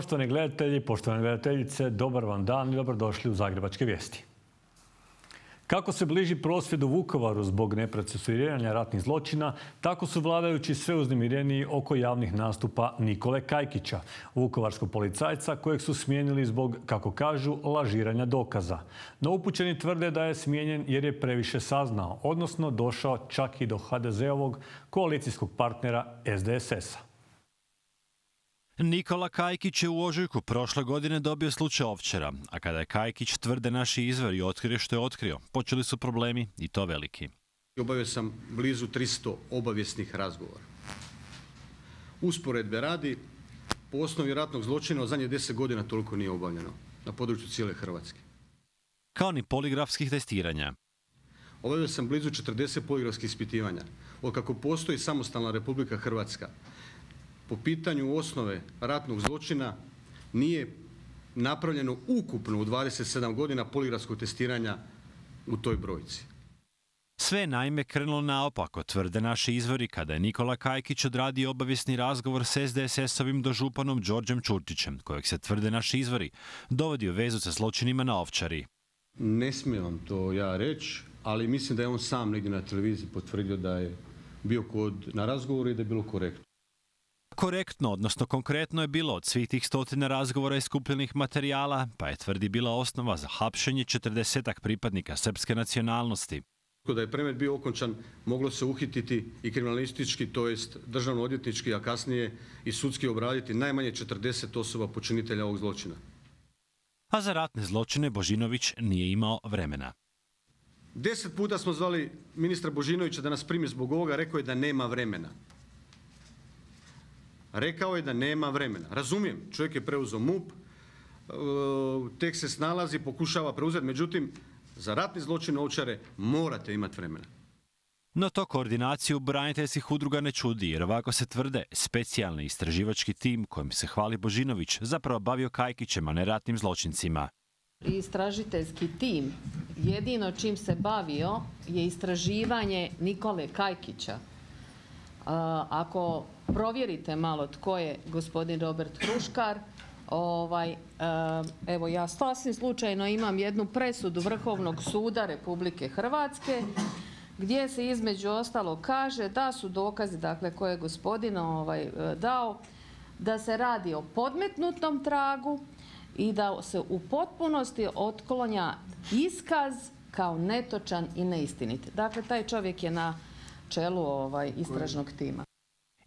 Poštovani gledatelji, poštovane gledateljice, dobar vam dan i dobrodošli u Zagrebačke vijesti. Kako se bliži prosvjed u Vukovaru zbog neprocesuiranja ratnih zločina, tako su vladajući sve uznemireniji oko javnih nastupa Nikole Kajkića, vukovarskog policajca kojeg su smijenili zbog, kako kažu, lažiranja dokaza. No upućeni tvrde da je smijenjen jer je previše saznao, odnosno došao čak i do HDZ-ovog koalicijskog partnera SDSS-a. Nikola Kajkić je u ožujku prošle godine dobio slučaj ovčara, a kada je Kajkić tvrde naši izvori i što je otkrio, počeli su problemi i to veliki. Obavio sam blizu 300 obavjesnih razgovora. Usporedbe radi, po osnovi ratnog zločina od zadnje 10 godina toliko nije obavljeno na području cijele Hrvatske. Kao ni poligrafskih testiranja. Obavio sam blizu 40 poligrafskih ispitivanja. o kako postoji samostalna Republika Hrvatska, po pitanju osnove ratnog zločina nije napravljeno ukupno u 27 godina poligrafskog testiranja u toj brojci. Sve naime krenulo naopako, tvrde naši izvori, kada je Nikola Kajkić odradio obavisni razgovor s SDSS-ovim dožupanom Đorđem Čurčićem, kojeg se tvrde naši izvori, dovodio vezu sa zločinima na ovčari. Ne smijem vam to ja reći, ali mislim da je on sam negdje na televiziji potvrdio da je bio kod na razgovoru i da je bilo korektno. Korektno, odnosno konkretno je bilo od svih tih stotina razgovora i skupljenih materijala, pa je tvrdi bila osnova za hapšenje četrdesetak pripadnika srpske nacionalnosti. kada je premet bio okončan, moglo se uhititi i kriminalistički, to jest državno-odjetnički, a kasnije i sudski obraditi najmanje 40 osoba počinitelja ovog zločina. A za ratne zločine Božinović nije imao vremena. Deset puta smo zvali ministra Božinovića da nas primi zbog ovoga, rekao je da nema vremena. Rekao je da nema vremena. Razumijem, čovjek je preuzeo MUP, e, tek se snalazi, pokušava preuzeti, međutim, za ratni zločin ovčare morate imati vremena. No to koordinaciju braniteljskih udruga ne čudi, jer ovako se tvrde, specijalni istraživački tim kojim se hvali Božinović zapravo bavio Kajkićem, a ne ratnim zločincima. Istražiteljski tim jedino čim se bavio je istraživanje Nikole Kajkića ako provjerite malo tko je gospodin Robert Kruškar, ovaj, evo ja sasvim slučajno imam jednu presudu Vrhovnog suda Republike Hrvatske gdje se između ostalo kaže da su dokazi dakle, koje je gospodin ovaj, dao da se radi o podmetnutom tragu i da se u potpunosti otklonja iskaz kao netočan i neistinit. Dakle, taj čovjek je na čelu ovaj, istražnog tima.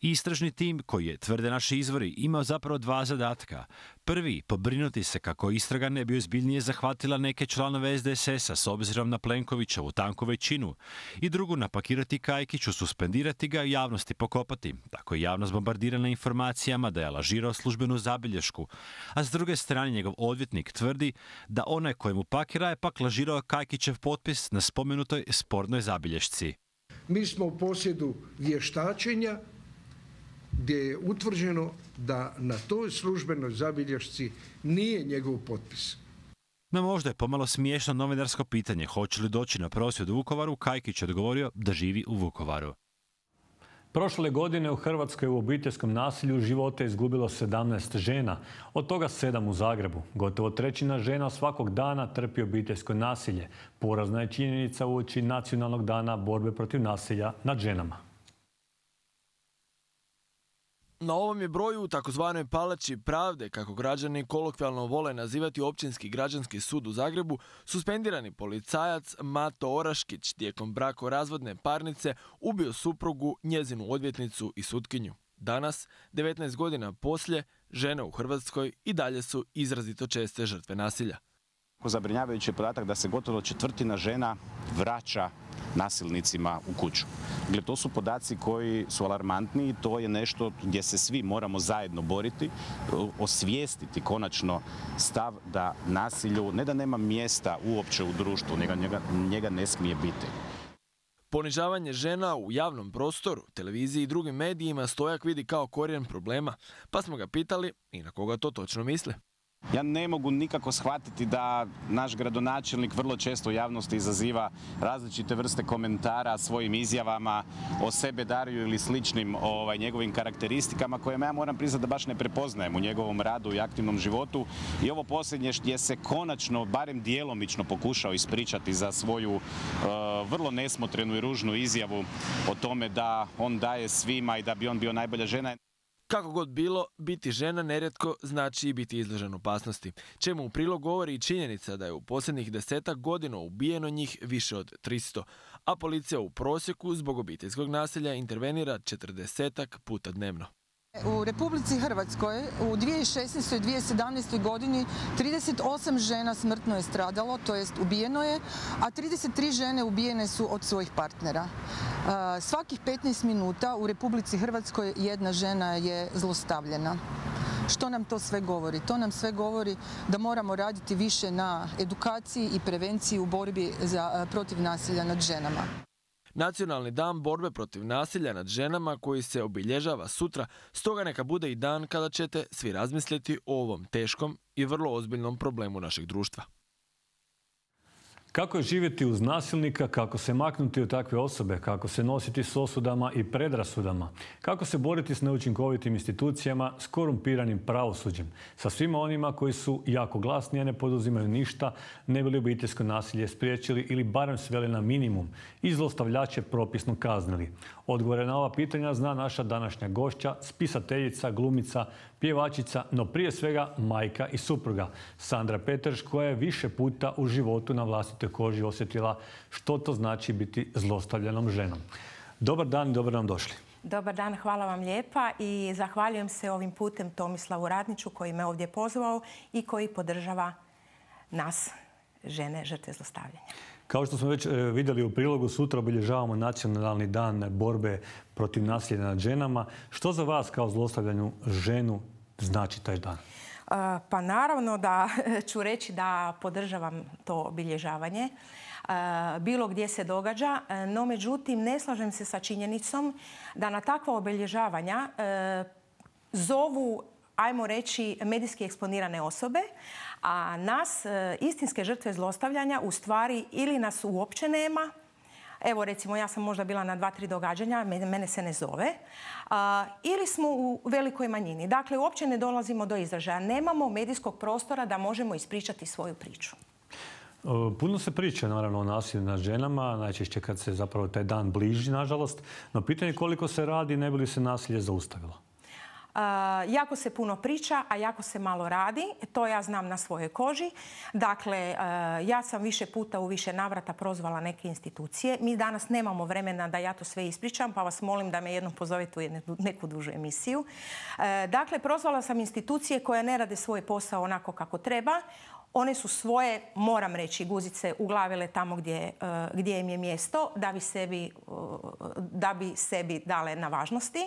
Istražni tim koji je, tvrde naši izvori, imao zapravo dva zadatka. Prvi, pobrinuti se kako istraga ne bi ozbiljnije zahvatila neke članove SDSS-a s obzirom na Plenkovića u tanku većinu. I drugu, napakirati Kajkiću, suspendirati ga i javnosti pokopati. Tako je javnost bombardirana informacijama da je lažirao službenu zabilješku. A s druge strane, njegov odvjetnik tvrdi da onaj kojemu pakira je pak lažirao Kajkićev potpis na spomenutoj spornoj zabilješci. Mi smo u posjedu vještačenja gdje je utvrđeno da na toj službenoj zabilješci nije njegov potpis. Na možda je pomalo smiješno novinarsko pitanje hoće li doći na prosvjed u Vukovaru, Kajkić odgovorio da živi u Vukovaru. Prošle godine u Hrvatskoj u obiteljskom nasilju živote je izgubilo 17 žena, od toga 7 u Zagrebu. Gotovo trećina žena svakog dana trpi obiteljsko nasilje. Porazna je činjenica uoči Nacionalnog dana borbe protiv nasilja nad ženama. Na ovom je broju u takozvanoj palači pravde, kako građani kolokvijalno vole nazivati općinski građanski sud u Zagrebu, suspendirani policajac Mato Oraškić tijekom brako-razvodne parnice ubio suprugu, njezinu odvjetnicu i sutkinju. Danas, 19 godina poslije, žene u Hrvatskoj i dalje su izrazito česte žrtve nasilja. Zabrinjavajući je podatak da se gotovo četvrtina žena vraća nasilnicima u kuću. Dakle, to su podaci koji su alarmantni i to je nešto gdje se svi moramo zajedno boriti, osvijestiti konačno stav da nasilju, ne da nema mjesta uopće u društvu, njega, njega, njega ne smije biti. Ponižavanje žena u javnom prostoru, televiziji i drugim medijima Stojak vidi kao korijen problema, pa smo ga pitali i na koga to točno misle. Ja ne mogu nikako shvatiti da naš gradonačelnik vrlo često u javnosti izaziva različite vrste komentara svojim izjavama o sebe Dariju ili sličnim ovaj, njegovim karakteristikama koje ja moram priznati da baš ne prepoznajem u njegovom radu i aktivnom životu. I ovo posljednje je se konačno, barem dijelomično pokušao ispričati za svoju eh, vrlo nesmotrenu i ružnu izjavu o tome da on daje svima i da bi on bio najbolja žena. Kako god bilo, biti žena neretko znači i biti izložen opasnosti, čemu u prilog govori i činjenica da je u posljednjih desetak godina ubijeno njih više od 300, a policija u prosjeku zbog obiteljskog nasilja intervenira četrdesetak puta dnevno. U Republici Hrvatskoj u 2016. i 2017. godini 38 žena smrtno je stradalo, to jest ubijeno je, a 33 žene ubijene su od svojih partnera. E, svakih 15 minuta u Republici Hrvatskoj jedna žena je zlostavljena. Što nam to sve govori? To nam sve govori da moramo raditi više na edukaciji i prevenciji u borbi za, e, protiv nasilja nad ženama. Nacionalni dan borbe protiv nasilja nad ženama koji se obilježava sutra, stoga neka bude i dan kada ćete svi razmisliti o ovom teškom i vrlo ozbiljnom problemu našeg društva. Kako je živjeti uz nasilnika, kako se maknuti od takve osobe, kako se nositi s osudama i predrasudama, kako se boriti s neučinkovitim institucijama, s korumpiranim pravosuđem, sa svima onima koji su jako glasni, a ne poduzimaju ništa, ne bili obiteljsko nasilje spriječili ili barem sveli na minimum i zlostavljače propisno kaznili. Odgovore na ova pitanja zna naša današnja gošća, spisateljica, glumica, pjevačica, no prije svega majka i supruga. Sandra Petrš koja je više puta u životu na vlastitoj koži osjetila što to znači biti zlostavljenom ženom. Dobar dan i dobro nam došli. Dobar dan, hvala vam lijepa i zahvaljujem se ovim putem Tomislavu Radniću koji me ovdje pozvao i koji podržava nas, žene žrtve zlostavljanja. Kao što smo već e, vidjeli u prilogu, sutra obilježavamo nacionalni dan borbe protiv nasilja nad ženama. Što za vas kao zlostavljanju ženu znači taj dan? E, pa naravno da ću reći da podržavam to obilježavanje e, bilo gdje se događa, no međutim ne slažem se sa činjenicom da na takva obilježavanja zovu ajmo reći, medijski eksponirane osobe, a nas, e, istinske žrtve zlostavljanja, u stvari ili nas uopće nema, evo recimo ja sam možda bila na dva, tri događanja, mene se ne zove, ili smo u velikoj manjini. Dakle, uopće ne dolazimo do izražaja. Nemamo medijskog prostora da možemo ispričati svoju priču. E, puno se priča naravno o nasilju nad ženama, najčešće kad se zapravo taj dan bliži, nažalost, no pitanje koliko se radi ne bi li se nasilje zaustavilo. Eh, jako se puno priča, a jako se malo radi. To ja znam na svojoj koži. Dakle, eh, ja sam više puta u više navrata prozvala neke institucije. Mi danas nemamo vremena da ja to sve ispričam, pa vas molim da me jednom pozovete u neku dužu emisiju. Eh, dakle, prozvala sam institucije koje ne rade svoj posao onako kako treba. One su svoje, moram reći, guzice uglavile tamo gdje, e, gdje im je mjesto da bi sebi, e, da bi sebi dale na važnosti.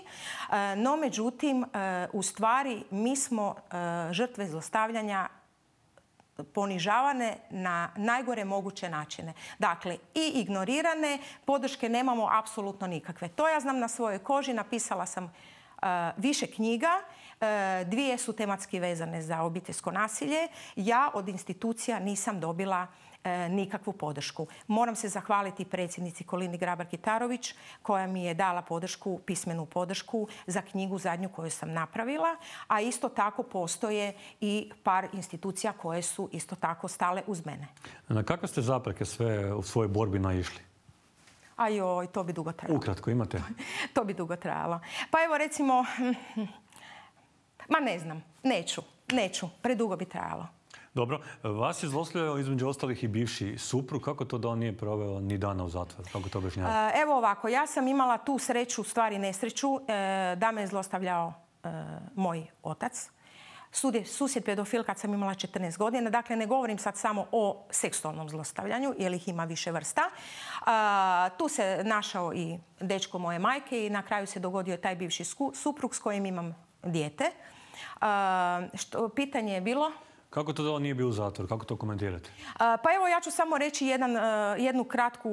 E, no, međutim, u stvari mi smo žrtve zlostavljanja ponižavane na najgore moguće načine. Dakle, i ignorirane, podrške nemamo apsolutno nikakve. To ja znam na svojoj koži, napisala sam više knjiga E, dvije su tematski vezane za obiteljsko nasilje. Ja od institucija nisam dobila e, nikakvu podršku. Moram se zahvaliti predsjednici Kolini Grabar-Kitarović koja mi je dala podršku, pismenu podršku za knjigu zadnju koju sam napravila, a isto tako postoje i par institucija koje su isto tako stale uz mene. Na kakve ste zapreke sve u svojoj borbi naišli? A to bi dugo trajalo. Ukratko, imate? to bi dugo trajalo. Pa evo recimo, Ma ne znam, neću, neću, predugo bi trajalo. Dobro, vas je zlostavljao između ostalih i bivši supru. Kako to da on nije proveo ni dana u zatvoru? Kako to objašnjava? E, evo ovako, ja sam imala tu sreću, stvari nesreću, e, da me je zlostavljao e, moj otac. je susjed pedofil kad sam imala 14 godina. Dakle, ne govorim sad samo o seksualnom zlostavljanju, jer ih ima više vrsta. tu se našao i dečko moje majke i na kraju se dogodio taj bivši suprug s kojim imam dijete. Što, pitanje je bilo... Kako to da on nije bio u zatvoru? Kako to komentirate? Pa evo ja ću samo reći e, jednu kratku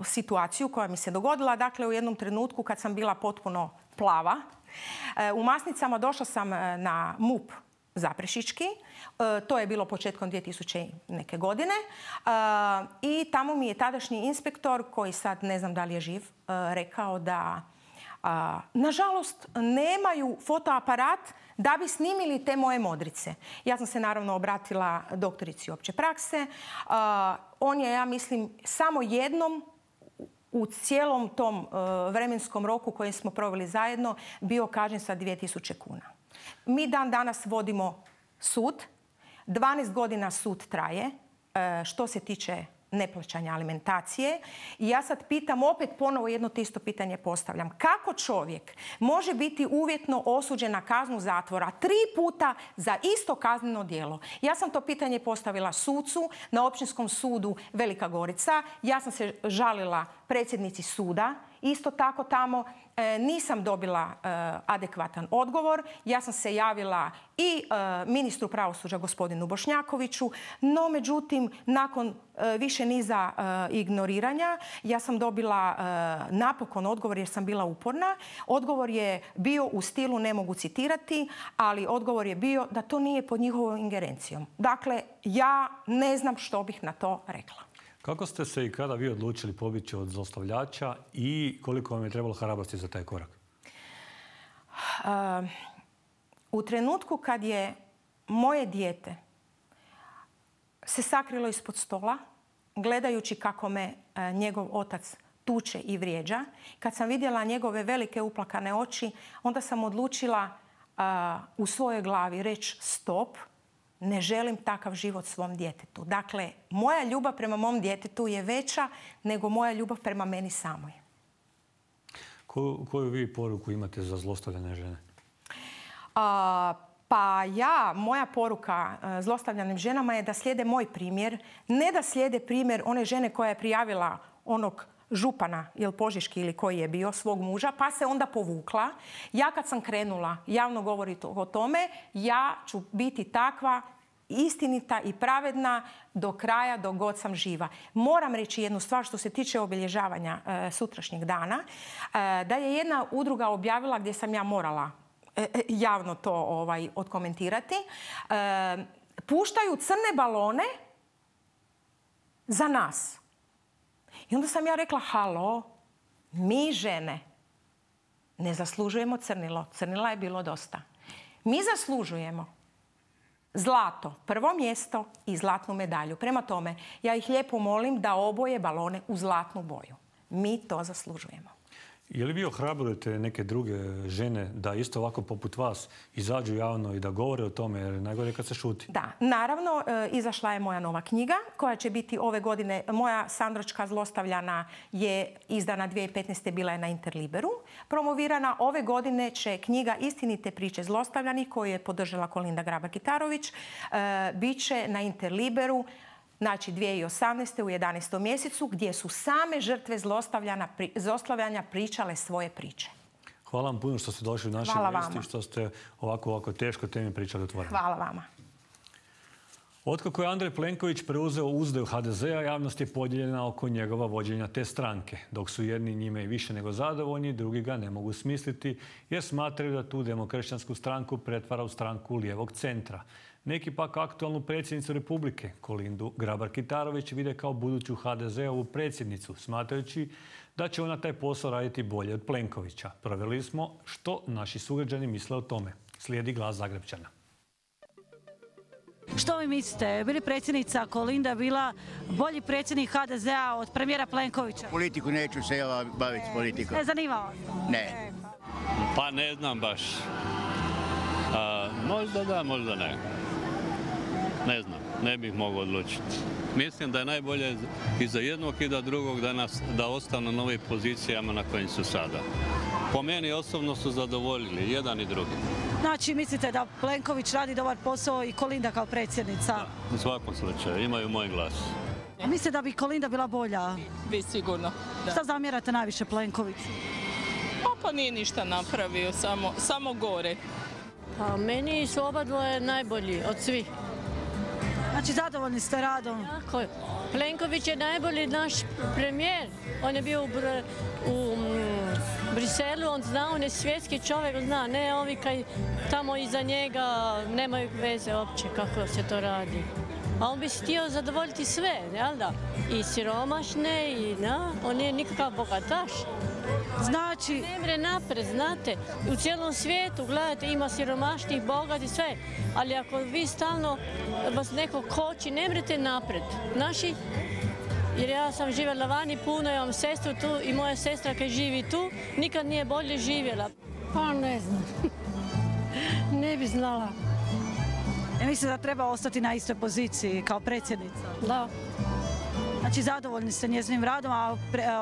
e, situaciju koja mi se dogodila. Dakle, u jednom trenutku kad sam bila potpuno plava, e, u masnicama došla sam na MUP Zaprešički. To je bilo početkom 2000 neke godine. I tamo mi je tadašnji inspektor, koji sad ne znam da li je živ, rekao da a, nažalost, nemaju fotoaparat da bi snimili te moje modrice. Ja sam se naravno obratila doktorici opće prakse. on je, ja mislim, samo jednom u cijelom tom e, vremenskom roku koji smo proveli zajedno bio kažnjen sa 2000 kuna. Mi dan danas vodimo sud. 12 godina sud traje e, što se tiče neplaćanja alimentacije. I ja sad pitam, opet ponovo jedno isto pitanje postavljam. Kako čovjek može biti uvjetno osuđen na kaznu zatvora tri puta za isto kazneno djelo? Ja sam to pitanje postavila sucu na općinskom sudu Velika Gorica. Ja sam se žalila predsjednici suda Isto tako tamo e, nisam dobila e, adekvatan odgovor. Ja sam se javila i e, ministru pravosuđa gospodinu Bošnjakoviću, no međutim nakon više niza ignoriranja ja sam dobila napokon odgovor jer sam bila uporna. Odgovor je bio u stilu, ne mogu citirati, ali odgovor je bio da to nije pod njihovom ingerencijom. Dakle, ja ne znam što bih na to rekla. Kako ste se i kada vi odlučili pobići od zlostavljača i koliko vam je trebalo hrabrosti za taj korak? u trenutku kad je moje dijete se sakrilo ispod stola, gledajući kako me e, njegov otac tuče i vrijeđa, kad sam vidjela njegove velike uplakane oči, onda sam odlučila u svojoj glavi reći stop – ne želim takav život svom djetetu. Dakle, moja ljubav prema mom djetetu je veća nego moja ljubav prema meni samoj. Koju, vi poruku imate za zlostavljene žene? pa ja, moja poruka e, zlostavljanim ženama je da slijede moj primjer. Ne da slijede primjer one žene koja je prijavila onog župana, jel Požiški ili koji je bio, svog muža, pa se onda povukla. Ja kad sam krenula javno govoriti o tome, ja ću biti takva istinita i pravedna do kraja, dok god sam živa. Moram reći jednu stvar što se tiče obilježavanja e, sutrašnjeg dana. E, da je jedna udruga objavila gdje sam ja morala e, javno to ovaj, odkomentirati. Puštaju crne balone za nas. I onda sam ja rekla, halo, mi žene ne zaslužujemo crnilo. Crnila je bilo dosta. Mi zaslužujemo zlato, prvo mjesto i zlatnu medalju. Prema tome, ja ih lijepo molim da oboje balone u zlatnu boju. Mi to zaslužujemo. Je li vi ohrabrujete neke druge žene da isto ovako poput vas izađu javno i da govore o tome, jer najgore je kad se šuti? Da, naravno, e, izašla je moja nova knjiga koja će biti ove godine. Moja Sandročka zlostavljana je izdana 2015. bila je na Interliberu. Promovirana ove godine će knjiga Istinite priče zlostavljanih koju je podržala Kolinda Grabar-Kitarović. E, Biće na Interliberu znači 2018. u 11. mjesecu gdje su same žrtve zlostavljanja pričale svoje priče. Hvala vam puno što ste došli u naše mjesto i što ste ovako, ovako teško temi pričali otvoreno. Hvala vama. Otkako je Andrej Plenković preuzeo u HDZ-a, javnost je podijeljena oko njegova vođenja te stranke, dok su jedni njime i više nego zadovoljni, drugi ga ne mogu smisliti jer smatraju da tu demokršćansku stranku pretvara u stranku lijevog centra. Neki pak aktualnu predsjednicu Republike, Kolindu Grabar-Kitarović, vide kao buduću HDZ-ovu predsjednicu, smatrajući da će ona taj posao raditi bolje od Plenkovića. Provjerili smo što naši sugrađani misle o tome. Slijedi glas Zagrebčana. Što vi mislite, bi li predsjednica Kolinda bila bolji predsjednik HDZ-a od premijera Plenkovića? Politiku neću se baviti s politikom. Ne zanimao? Ne. E, pa. pa ne znam baš. možda da, možda ne. Ne znam, ne bih mogao odlučiti. Mislim da je najbolje i za jednog i za drugog da, nas, da ostanu na ovim pozicijama na kojim su sada. Po meni osobno su zadovoljili, jedan i drugi. Znači, mislite da Plenković radi dobar posao i Kolinda kao predsjednica? Da, u svakom slučaju, imaju moj glas. Mislite da bi Kolinda bila bolja? Vi sigurno. Šta zamjerate najviše Plenkoviću? Pa, pa nije ništa napravio, samo, samo gore. Pa, meni su oba dvoje najbolji od svih. Znači zadovoljni ste radom? Plenković je najbolji naš premijer. On je bio u, mm, Briselu, on zna, on je svjetski čovjek, zna. Ne ovi kaj tamo iza njega nemaju veze uopće kako se to radi. A on bi htio zadovoljiti sve, jel da? I siromašne, i na, on nije nikakav bogataš. Znači... Nemre napred, znate, u cijelom svijetu, gledajte, ima siromašnih, bogati, sve. Ali ako vi stalno vas neko koči, nemrete napred. Naši, jer ja sam živjela vani puno, imam sestru tu i moja sestra kad živi tu, nikad nije bolje živjela. Pa ne znam. ne bi znala. mislim da treba ostati na istoj poziciji kao predsjednica. Da. Znači zadovoljni ste njezinim radom, a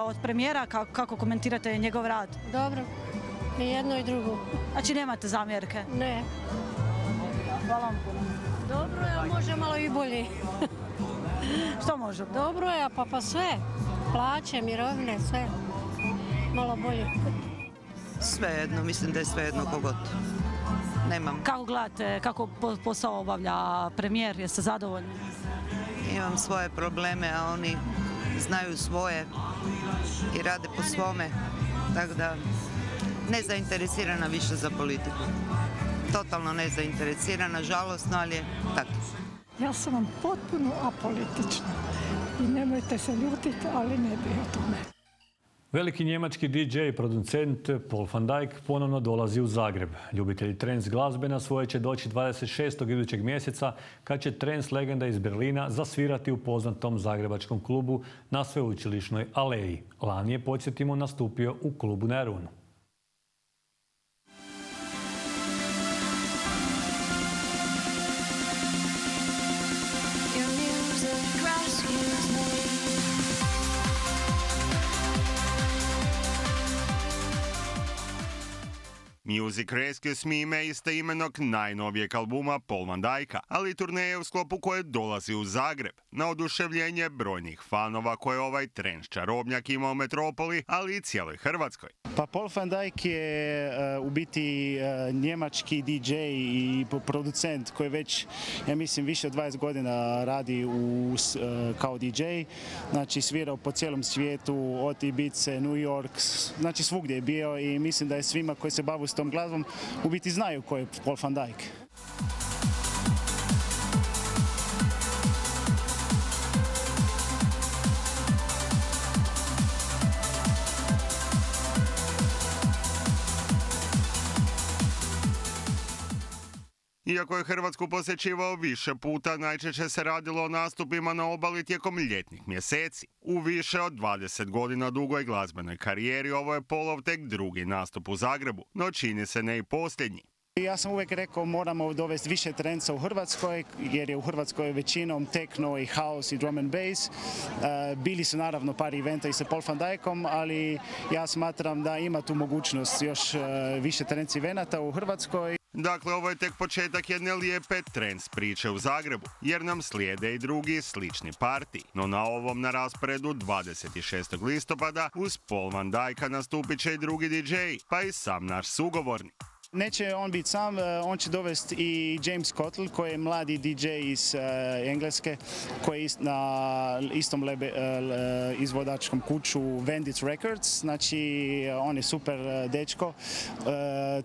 od premijera kako, komentirate njegov rad? Dobro, i jedno i drugo. Znači nemate zamjerke? Ne. Hvala vam Dobro je, a može malo i bolje. Što može? Dobro je, pa pa sve. Plaće, mirovine, sve. Malo bolje. Sve jedno, mislim da je svejedno kogod. Nemam. Kako gledate, kako posao obavlja premijer, jeste zadovoljni? imam svoje probleme, a oni znaju svoje i rade po svome. Tako da nezainteresirana više za politiku. Totalno nezainteresirana, žalostno, ali je Ja sam vam potpuno apolitična i nemojte se ljutiti, ali ne bi o tome. Veliki njemački DJ i producent Paul van Dijk ponovno dolazi u Zagreb. Ljubitelji trends glazbe na svoje će doći 26. idućeg mjeseca kad će trends legenda iz Berlina zasvirati u poznatom zagrebačkom klubu na sveučilišnoj aleji. Lani je, podsjetimo, nastupio u klubu na Music Rescue smime imenog najnovijeg albuma Paul Van Dijka, ali turneje u sklopu koje dolazi u Zagreb. Na oduševljenje brojnih fanova koje ovaj trenš čarobnjak ima u metropoli, ali i cijeloj Hrvatskoj. Pa Paul Van Dijk je eh, u biti eh, njemački DJ i producent koji već, ja mislim, više od 20 godina radi u, eh, kao DJ. Znači svirao po cijelom svijetu, od Ibice, New York, znači svugdje je bio i mislim da je svima koji se bavu s tom glazbom u biti znaju ko je Paul van Dijk. Iako je Hrvatsku posjećivao više puta, najčešće se radilo o nastupima na obali tijekom ljetnih mjeseci. U više od 20 godina dugoj glazbenoj karijeri ovo je Polov tek drugi nastup u Zagrebu, no čini se ne i posljednji. Ja sam uvijek rekao moramo dovesti više trenca u Hrvatskoj jer je u Hrvatskoj većinom tekno i house i drum and bass. E, bili su naravno par eventa i sa Paul van Dijkom, ali ja smatram da ima tu mogućnost još e, više trenci venata u Hrvatskoj. Dakle, ovo je tek početak jedne lijepe trends priče u Zagrebu, jer nam slijede i drugi slični parti. No na ovom na rasporedu 26. listopada uz Paul Van Dijka nastupit će i drugi DJ, pa i sam naš sugovornik. Neće on biti sam, e, on će dovesti i James Cottle koji je mladi DJ iz e, Engleske koji je na istom e, izvodačkom kuću Vendit Records, znači on je super dečko,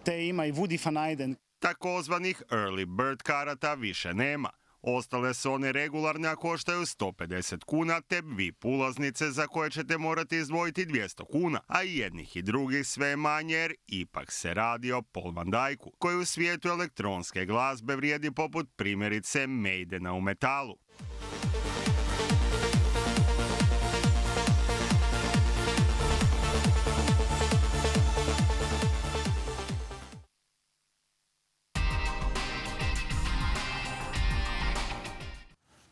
te ima i Woody Van Eyden. Takozvanih early bird karata više nema. Ostale su one regularne, a koštaju 150 kuna, te vi ulaznice za koje ćete morati izdvojiti 200 kuna, a i jednih i drugih sve manje jer ipak se radi o Paul koji u svijetu elektronske glazbe vrijedi poput primjerice Maidena u metalu.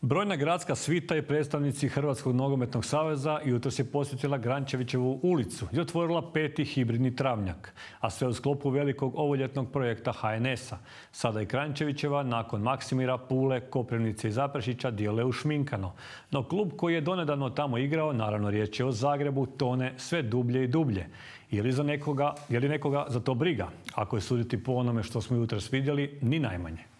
Brojna gradska svita i predstavnici Hrvatskog nogometnog saveza jutro se posjetila Grančevićevu ulicu i otvorila peti hibridni travnjak, a sve u sklopu velikog ovoljetnog projekta HNS-a. Sada i Grančevićeva nakon Maksimira, Pule, Koprivnice i Zaprešića dijele šminkano. No klub koji je donedavno tamo igrao, naravno riječ je o Zagrebu, tone sve dublje i dublje. Je li, nekoga, je li nekoga za to briga? Ako je suditi po onome što smo jutros vidjeli, ni najmanje.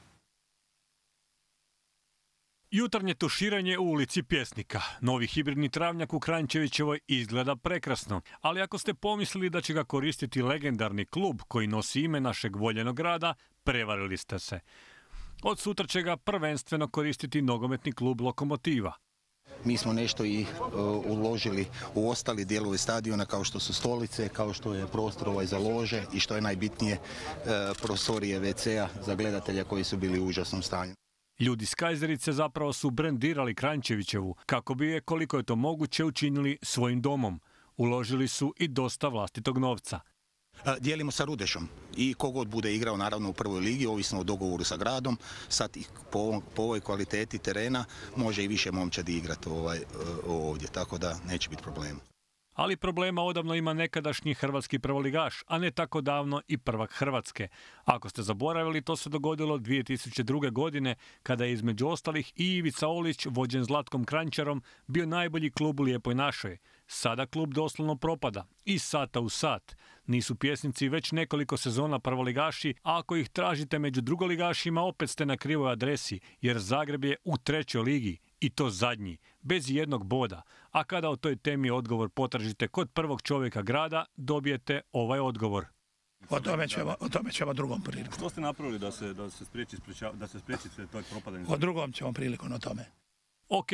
Jutarnje tuširanje u ulici Pjesnika. Novi hibridni travnjak u Kranjčevićevoj izgleda prekrasno, ali ako ste pomislili da će ga koristiti legendarni klub koji nosi ime našeg voljenog grada, prevarili ste se. Od sutra će ga prvenstveno koristiti nogometni klub Lokomotiva. Mi smo nešto i e, uložili u ostali dijelovi stadiona kao što su stolice, kao što je prostor ovaj za lože i što je najbitnije e, prostorije WC-a za gledatelja koji su bili u užasnom stanju. Ljudi Skajzerice zapravo su brendirali Krančevićevu kako bi je koliko je to moguće učinili svojim domom. Uložili su i dosta vlastitog novca. E, dijelimo sa Rudešom i kogod bude igrao naravno u prvoj ligi, ovisno o dogovoru sa gradom, sad po, po ovoj kvaliteti terena može i više momčadi igrati ovaj, e, ovdje, tako da neće biti problema ali problema odavno ima nekadašnji hrvatski prvoligaš, a ne tako davno i prvak Hrvatske. Ako ste zaboravili, to se dogodilo 2002. godine, kada je između ostalih i Ivica Olić, vođen Zlatkom Krančarom, bio najbolji klub u Lijepoj našoj. Sada klub doslovno propada, i sata u sat. Nisu pjesnici već nekoliko sezona prvoligaši, a ako ih tražite među drugoligašima, opet ste na krivoj adresi, jer Zagreb je u trećoj ligi i to zadnji, bez jednog boda. A kada o toj temi odgovor potražite kod prvog čovjeka grada, dobijete ovaj odgovor. O tome ćemo, o tome ćemo drugom priliku. Što ste napravili da se, da se spriječi, da se spriječi toj O drugom ćemo prilikom o tome. Ok,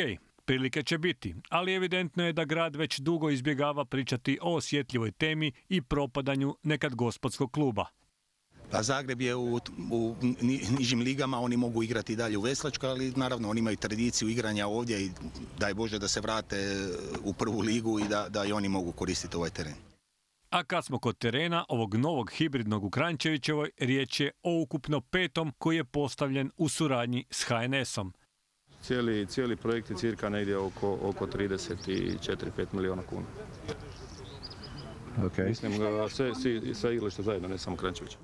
prilike će biti, ali evidentno je da grad već dugo izbjegava pričati o osjetljivoj temi i propadanju nekad gospodskog kluba. A pa Zagreb je u, nižim ligama, oni mogu igrati dalje u Veslačku, ali naravno oni imaju tradiciju igranja ovdje i daj Bože da se vrate e, u prvu ligu i da, i oni mogu koristiti ovaj teren. A kad smo kod terena ovog novog hibridnog u Krančevićevoj, riječ je o ukupno petom koji je postavljen u suradnji s HNS-om. Cijeli, projekt je cirka negdje oko, oko 34-5 milijuna kuna. Okay. Mislim, sve, zajedno, ne samo Krančevića.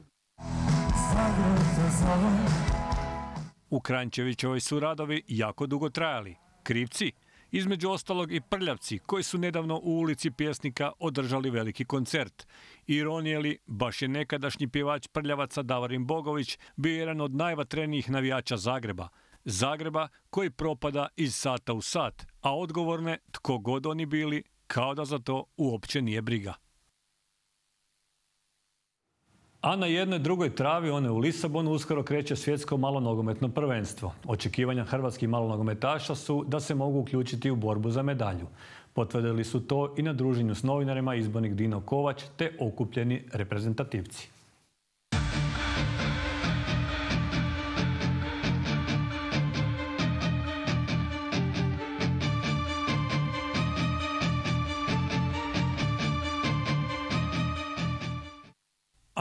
U Krančevićevoj su radovi jako dugo trajali. Krivci, između ostalog i prljavci, koji su nedavno u ulici pjesnika održali veliki koncert. Ironije li, baš je nekadašnji pjevač prljavaca Davarin Bogović bio jedan od najvatrenijih navijača Zagreba. Zagreba koji propada iz sata u sat, a odgovorne, tko god oni bili, kao da za to uopće nije briga. A na jednoj drugoj travi, one u Lisabonu, uskoro kreće svjetsko malonogometno prvenstvo. Očekivanja hrvatskih malonogometaša su da se mogu uključiti u borbu za medalju. Potvrdili su to i na druženju s novinarima izbornik Dino Kovač te okupljeni reprezentativci.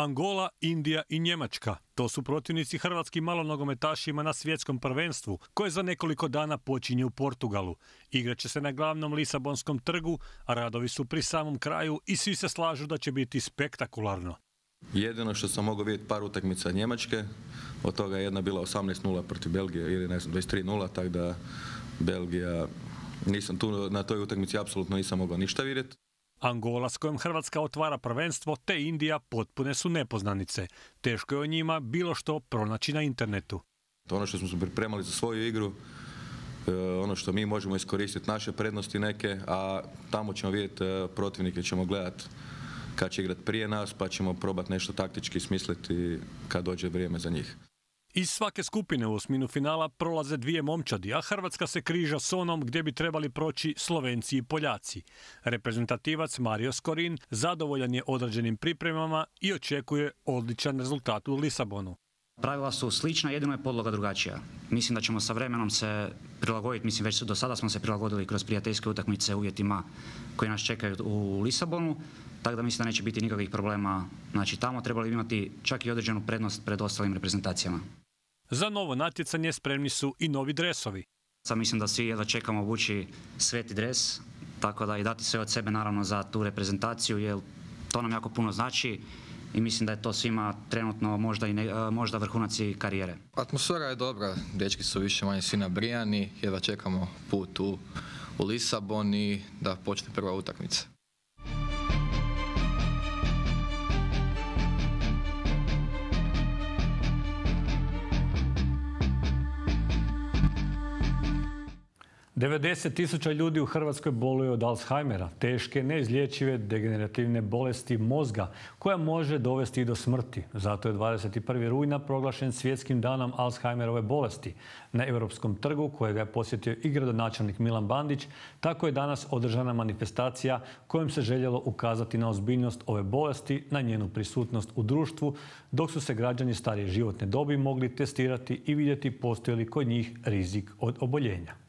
Angola, Indija i Njemačka. To su protivnici hrvatskim malonogometašima na svjetskom prvenstvu, koje za nekoliko dana počinje u Portugalu. će se na glavnom Lisabonskom trgu, a radovi su pri samom kraju i svi se slažu da će biti spektakularno. Jedino što sam mogao vidjeti par utakmica Njemačke, od toga jedna bila 18-0 protiv Belgije ili ne znam 23-0, tako da Belgija nisam na toj utakmici apsolutno nisam mogao ništa vidjeti. Angola s kojom Hrvatska otvara prvenstvo te Indija potpune su nepoznanice. Teško je o njima bilo što pronaći na internetu. To ono što smo pripremali za svoju igru, e, ono što mi možemo iskoristiti naše prednosti neke, a tamo ćemo vidjeti e, protivnike, ćemo gledati kad će igrati prije nas, pa ćemo probati nešto taktički smisliti kad dođe vrijeme za njih. Iz svake skupine u osminu finala prolaze dvije momčadi, a Hrvatska se križa s onom gdje bi trebali proći Slovenci i Poljaci. Reprezentativac Mario Skorin zadovoljan je određenim pripremama i očekuje odličan rezultat u Lisabonu. Pravila su slična, jedino je podloga drugačija. Mislim da ćemo sa vremenom se prilagoditi, mislim već do sada smo se prilagodili kroz prijateljske utakmice uvjetima koji nas čekaju u Lisabonu, tako da mislim da neće biti nikakvih problema. Znači tamo trebali imati čak i određenu prednost pred ostalim reprezentacijama. Za novo natjecanje spremni su i novi dresovi. Sad mislim da svi jedva čekamo obući sveti dres, tako da i dati sve od sebe naravno za tu reprezentaciju, jer to nam jako puno znači i mislim da je to svima trenutno možda, i e, možda vrhunac i karijere. Atmosfera je dobra, dečki su više manje svi nabrijani, jedva čekamo put u, u Lisabon i da počne prva utakmica. 90 tisuća ljudi u Hrvatskoj boluje od Alzheimera, teške, neizlječive degenerativne bolesti mozga, koja može dovesti i do smrti. Zato je 21. rujna proglašen svjetskim danom Alzheimerove bolesti. Na Europskom trgu, kojega je posjetio i gradonačelnik Milan Bandić, tako je danas održana manifestacija kojom se željelo ukazati na ozbiljnost ove bolesti, na njenu prisutnost u društvu, dok su se građani starije životne dobi mogli testirati i vidjeti postoji li kod njih rizik od oboljenja.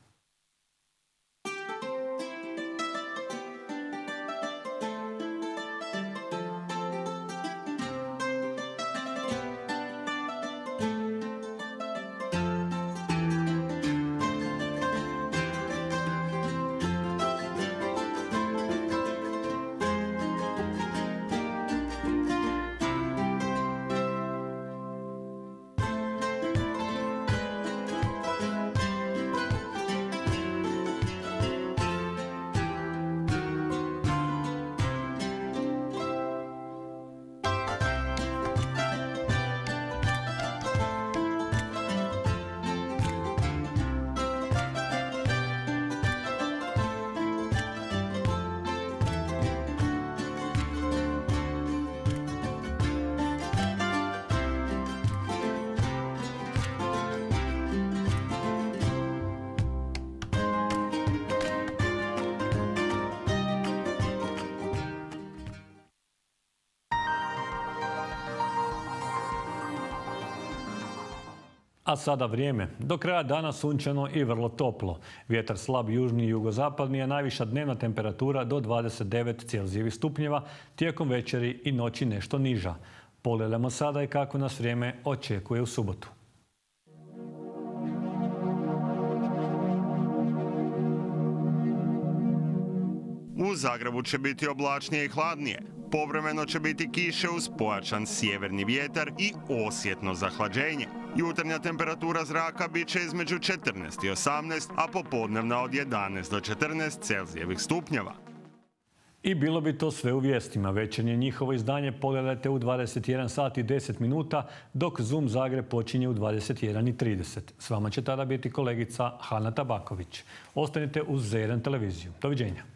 A sada vrijeme. Do kraja dana sunčano i vrlo toplo. Vjetar slab južni i jugozapadni, je najviša dnevna temperatura do 29 cijelzivi stupnjeva, tijekom večeri i noći nešto niža. Pogledajmo sada i kako nas vrijeme očekuje u subotu. U Zagrebu će biti oblačnije i hladnije. Povremeno će biti kiše uz pojačan sjeverni vjetar i osjetno zahlađenje. Jutarnja temperatura zraka bit će između 14 i 18, a popodnevna od 11 do 14 Celzijevih stupnjeva. I bilo bi to sve u vijestima. Večernje njihovo izdanje pogledajte u 21 sat i 10 minuta, dok Zoom Zagreb počinje u 21 i S vama će tada biti kolegica Hanna Tabaković. Ostanite uz ZRN televiziju. Doviđenja.